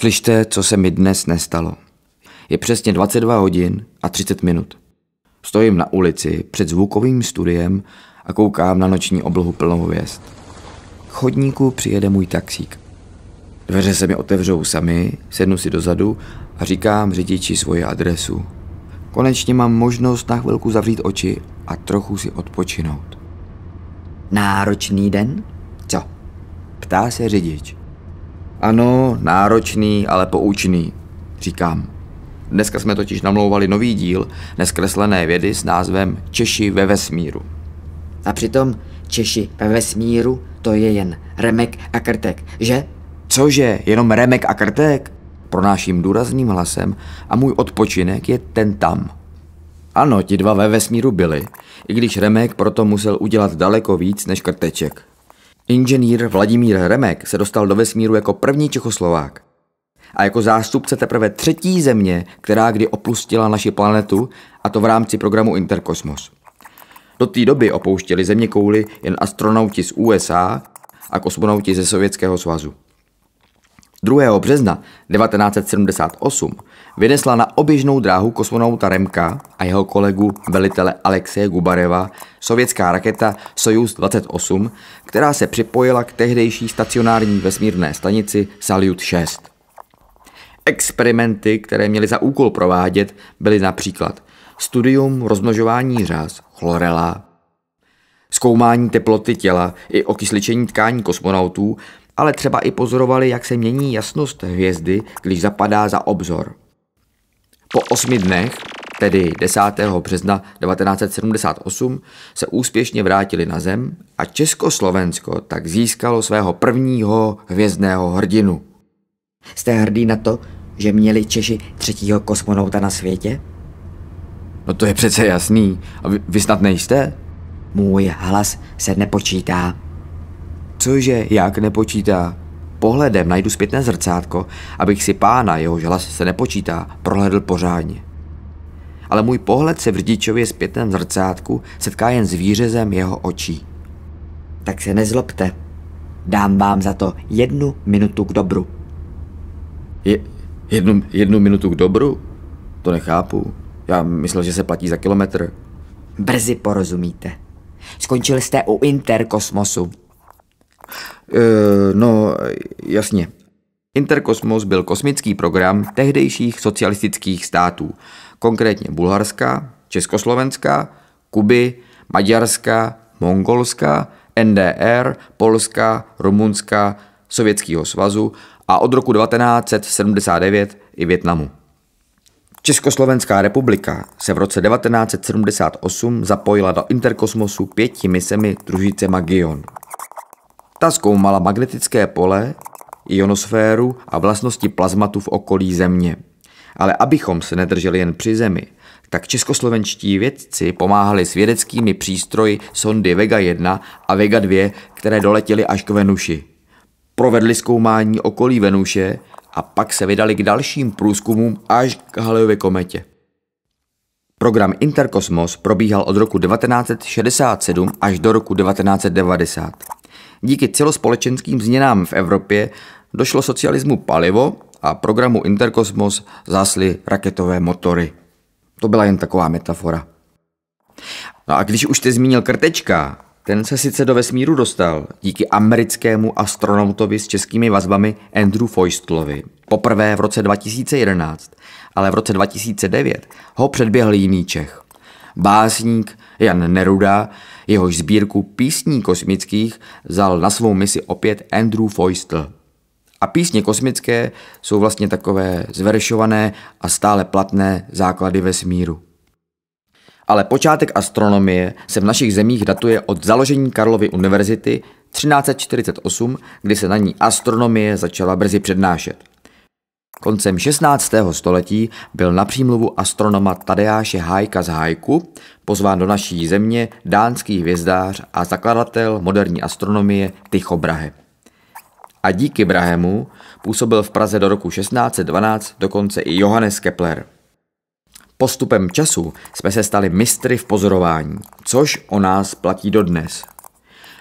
Poslyšte, co se mi dnes nestalo. Je přesně 22 hodin a 30 minut. Stojím na ulici před zvukovým studiem a koukám na noční oblohu plnou hvězd. K chodníku přijede můj taxík. Dveře se mi otevřou sami, sednu si dozadu a říkám řidiči svoji adresu. Konečně mám možnost na chvilku zavřít oči a trochu si odpočinout. Náročný den? Co? Ptá se řidič. Ano, náročný, ale poučný, říkám. Dneska jsme totiž namlouvali nový díl neskreslené vědy s názvem Češi ve vesmíru. A přitom Češi ve vesmíru to je jen Remek a Krtek, že? Cože, jenom Remek a Krtek? Pronáším důrazným hlasem a můj odpočinek je ten tam. Ano, ti dva ve vesmíru byli, i když Remek proto musel udělat daleko víc než Krteček. Inženýr Vladimír Remek se dostal do vesmíru jako první Čechoslovák a jako zástupce teprve třetí země, která kdy opustila naši planetu, a to v rámci programu Interkosmos. Do té doby opouštěli země kouly jen astronauti z USA a kosmonauti ze Sovětského svazu. 2. března 1978 vynesla na oběžnou dráhu kosmonauta Remka a jeho kolegu velitele Alexeje Gubareva sovětská raketa Soyuz 28, která se připojila k tehdejší stacionární vesmírné stanici Salyut 6. Experimenty, které měly za úkol provádět, byly například studium rozmnožování řas, chlorela, zkoumání teploty těla i okysličení tkání kosmonautů, ale třeba i pozorovali, jak se mění jasnost hvězdy, když zapadá za obzor. Po osmi dnech, tedy 10. března 1978, se úspěšně vrátili na zem a Československo tak získalo svého prvního hvězdného hrdinu. Jste hrdý na to, že měli Češi třetího kosmonauta na světě? No to je přece jasný. A vy, vy snad nejste? Můj hlas se nepočítá. Cože, jak nepočítá? Pohledem najdu zpětné zrcátko, abych si pána, jehož hlas se nepočítá, prohlédl pořádně. Ale můj pohled se v řidičově zpětném zrcátku setká jen s výřezem jeho očí. Tak se nezlobte. Dám vám za to jednu minutu k dobru. Je, jednu, jednu minutu k dobru? To nechápu. Já myslel, že se platí za kilometr. Brzy porozumíte. Skončil jste u Interkosmosu. Eh, no, jasně. Interkosmos byl kosmický program tehdejších socialistických států, konkrétně Bulharska, Československa, Kuby, Maďarska, Mongolska, NDR, Polska, Rumunska, Sovětského svazu a od roku 1979 i Větnamu. Československá republika se v roce 1978 zapojila do interkosmosu pěti misemi družice Magion – ta zkoumala magnetické pole, ionosféru a vlastnosti plazmatu v okolí Země. Ale abychom se nedrželi jen při Zemi, tak českoslovenští vědci pomáhali s vědeckými přístroji sondy Vega 1 a Vega 2, které doletěly až k Venuši. Provedli zkoumání okolí Venuše a pak se vydali k dalším průzkumům až k Halejově kometě. Program Interkosmos probíhal od roku 1967 až do roku 1990. Díky celospolečenským změnám v Evropě došlo socialismu palivo a programu Interkosmos zásly raketové motory. To byla jen taková metafora. No a když už jste zmínil krtečka, ten se sice do vesmíru dostal díky americkému astronautovi s českými vazbami Andrew Feustlovi. Poprvé v roce 2011, ale v roce 2009 ho předběhl jiný Čech. Básník Jan Neruda, jehož sbírku písní kosmických vzal na svou misi opět Andrew Feustel. A písně kosmické jsou vlastně takové zveršované a stále platné základy vesmíru. Ale počátek astronomie se v našich zemích datuje od založení Karlovy univerzity 1348, kdy se na ní astronomie začala brzy přednášet. Koncem 16. století byl na přímluvu astronoma Tadeáše Hajka z Hajku pozván do naší země dánský hvězdář a zakladatel moderní astronomie Tycho Brahe. A díky Brahemu působil v Praze do roku 1612 dokonce i Johannes Kepler. Postupem času jsme se stali mistry v pozorování, což o nás platí dodnes.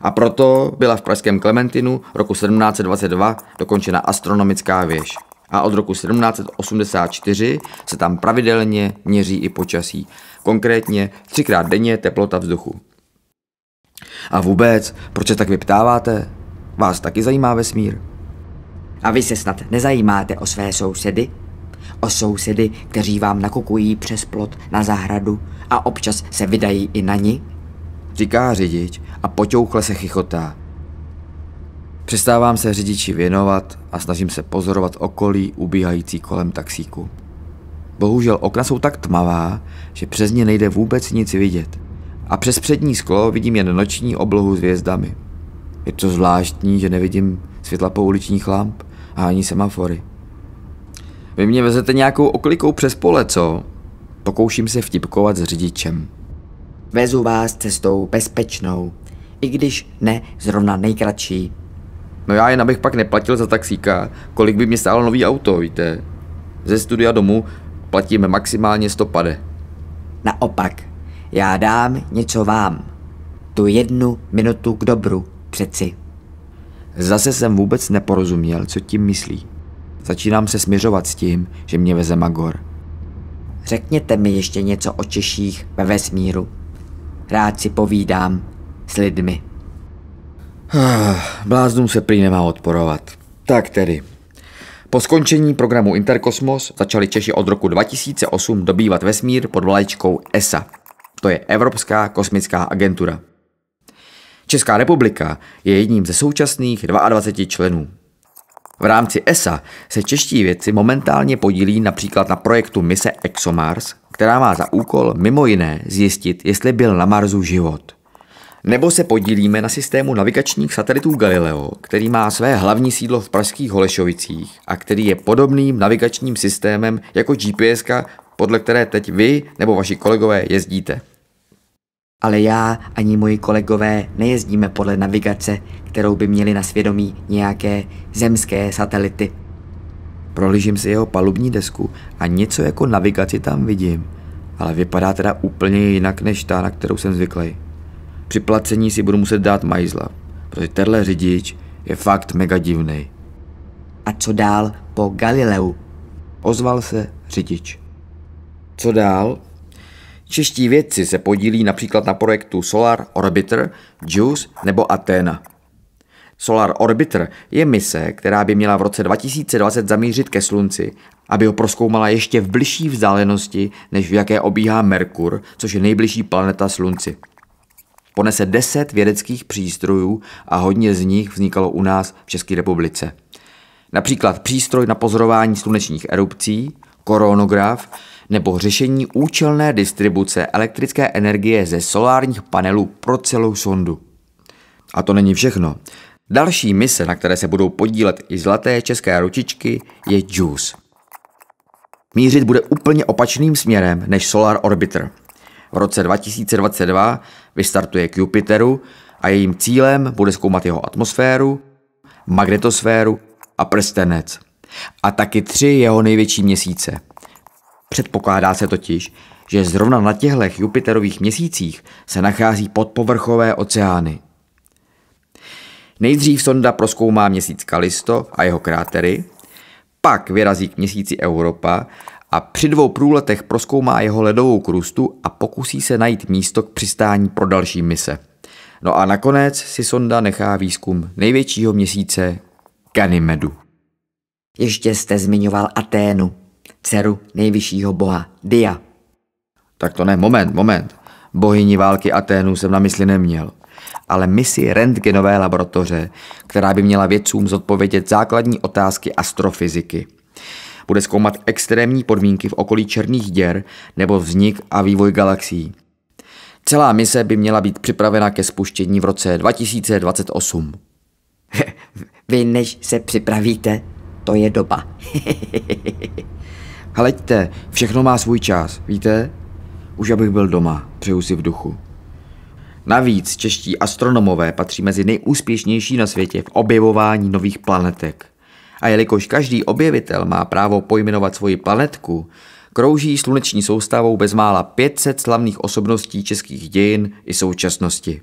A proto byla v pražském Klementinu roku 1722 dokončena astronomická věž a od roku 1784 se tam pravidelně měří i počasí, konkrétně třikrát denně teplota vzduchu. A vůbec, proč se tak vyptáváte? Vás taky zajímá vesmír? A vy se snad nezajímáte o své sousedy? O sousedy, kteří vám nakukují přes plot na zahradu a občas se vydají i na ni? Říká řidič a poťouchle se chichotá. Přestávám se řidiči věnovat a snažím se pozorovat okolí ubíhající kolem taxíku. Bohužel okna jsou tak tmavá, že přes ně nejde vůbec nic vidět. A přes přední sklo vidím jen noční oblohu s hvězdami. Je to zvláštní, že nevidím světla pouličních lamp a ani semafory. Vy mě vezete nějakou oklikou přes pole, co? Pokouším se vtipkovat s řidičem. Vezu vás cestou bezpečnou, i když ne zrovna nejkratší, No já jen abych pak neplatil za taxíka, kolik by mě stálo nový auto, víte. Ze studia domů platíme maximálně 150. Naopak, já dám něco vám. Tu jednu minutu k dobru, přeci. Zase jsem vůbec neporozuměl, co tím myslí. Začínám se směřovat s tím, že mě veze Magor. Řekněte mi ještě něco o Češích ve vesmíru. Rád si povídám s lidmi. Ah, bláznům se prý nemá odporovat. Tak tedy. Po skončení programu Interkosmos začali Češi od roku 2008 dobývat vesmír pod vlajčkou ESA. To je Evropská kosmická agentura. Česká republika je jedním ze současných 22 členů. V rámci ESA se čeští vědci momentálně podílí například na projektu mise ExoMars, která má za úkol mimo jiné zjistit, jestli byl na Marsu život nebo se podílíme na systému navigačních satelitů Galileo, který má své hlavní sídlo v pražských Holešovicích a který je podobným navigačním systémem jako GPS, podle které teď vy nebo vaši kolegové jezdíte. Ale já ani moji kolegové nejezdíme podle navigace, kterou by měli na svědomí nějaké zemské satelity. Prohlížím si jeho palubní desku a něco jako navigaci tam vidím, ale vypadá teda úplně jinak než ta, na kterou jsem zvyklý. Při placení si budu muset dát majzla, protože tenhle řidič je fakt mega divný. A co dál po Galileu? Ozval se řidič. Co dál? Čeští vědci se podílí například na projektu Solar Orbiter, JUICE nebo Athena. Solar Orbiter je mise, která by měla v roce 2020 zamířit ke Slunci, aby ho proskoumala ještě v bližší vzdálenosti, než v jaké obíhá Merkur, což je nejbližší planeta Slunci ponese 10 vědeckých přístrojů a hodně z nich vznikalo u nás v České republice. Například přístroj na pozorování slunečních erupcí, koronograf nebo řešení účelné distribuce elektrické energie ze solárních panelů pro celou sondu. A to není všechno. Další mise, na které se budou podílet i zlaté české ručičky, je JUICE. Mířit bude úplně opačným směrem než Solar Orbiter – v roce 2022 vystartuje k Jupiteru a jejím cílem bude zkoumat jeho atmosféru, magnetosféru a prstenec. A taky tři jeho největší měsíce. Předpokládá se totiž, že zrovna na těchto Jupiterových měsících se nachází podpovrchové oceány. Nejdřív sonda proskoumá měsíc Kalisto a jeho krátery, pak vyrazí k měsíci Europa a při dvou průletech proskoumá jeho ledovou krustu a pokusí se najít místo k přistání pro další mise. No a nakonec si sonda nechá výzkum největšího měsíce Ganymedu. Ještě jste zmiňoval Aténu, dceru nejvyššího boha Dia. Tak to ne, moment, moment. Bohyni války Aténu jsem na mysli neměl. Ale misi rentgenové laboratoře, která by měla vědcům zodpovědět základní otázky astrofyziky. Bude zkoumat extrémní podmínky v okolí černých děr nebo vznik a vývoj galaxií. Celá mise by měla být připravena ke spuštění v roce 2028. Vy než se připravíte, to je doba. Hleďte, všechno má svůj čas, víte? Už abych byl doma, přeju si v duchu. Navíc čeští astronomové patří mezi nejúspěšnější na světě v objevování nových planetek. A jelikož každý objevitel má právo pojmenovat svoji planetku, krouží sluneční soustavou bezmála 500 slavných osobností českých dějin i současnosti.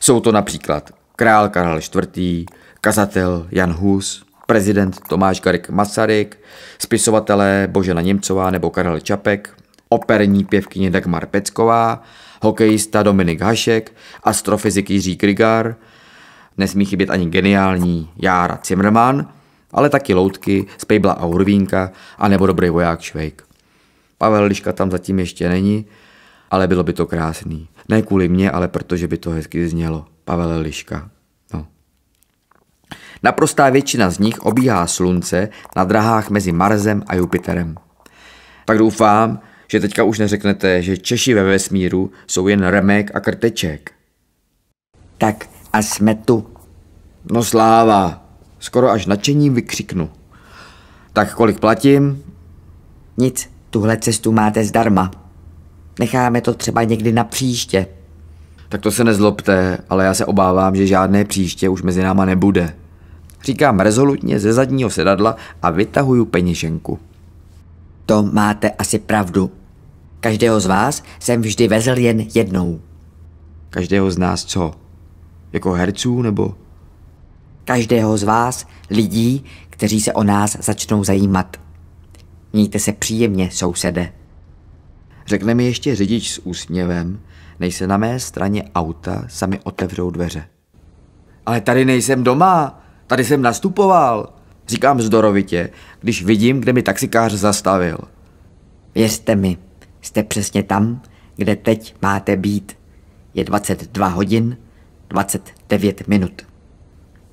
Jsou to například král Karel IV., kazatel Jan Hus, prezident Tomáš Garik Masaryk, spisovatelé Božena Němcová nebo Karel Čapek, operní pěvkyně Dagmar Pecková, hokejista Dominik Hašek, astrofyzik Jiří Grigar, Nesmí chybět ani geniální Jára Zimmermann, ale taky loutky z Pejbla a Urvínka, nebo dobrý voják Švejk. Pavel Liška tam zatím ještě není, ale bylo by to krásný. Ne kvůli mě, ale protože by to hezky znělo. Pavel Liška. No. Naprostá většina z nich obíhá slunce na drahách mezi Marzem a Jupiterem. Tak doufám, že teďka už neřeknete, že Češi ve vesmíru jsou jen remek a krteček. Tak a jsme tu. No sláva. Skoro až nadšením vykřiknu. Tak kolik platím? Nic, tuhle cestu máte zdarma. Necháme to třeba někdy na příště. Tak to se nezlobte, ale já se obávám, že žádné příště už mezi náma nebude. Říkám rezolutně ze zadního sedadla a vytahuju peněženku. To máte asi pravdu. Každého z vás jsem vždy vezl jen jednou. Každého z nás co? jako herců nebo... Každého z vás, lidí, kteří se o nás začnou zajímat. Mějte se příjemně, sousede. Řekne mi ještě řidič s úsměvem, než se na mé straně auta sami otevřou dveře. Ale tady nejsem doma, tady jsem nastupoval, říkám zdorovitě, když vidím, kde mi taxikář zastavil. Věřte mi, jste přesně tam, kde teď máte být. Je 22 hodin 29 minut.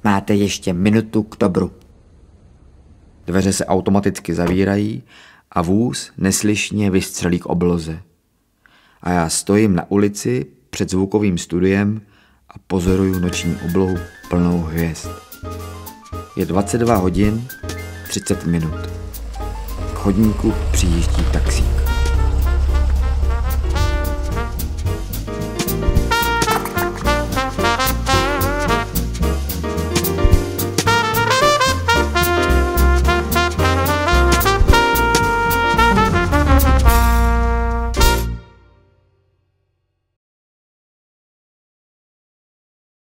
Máte ještě minutu k dobru. Dveře se automaticky zavírají a vůz neslyšně vystřelí k obloze. A já stojím na ulici před zvukovým studiem a pozoruju noční oblohu plnou hvězd. Je 22 hodin 30 minut. K chodníku přijíždí taxík.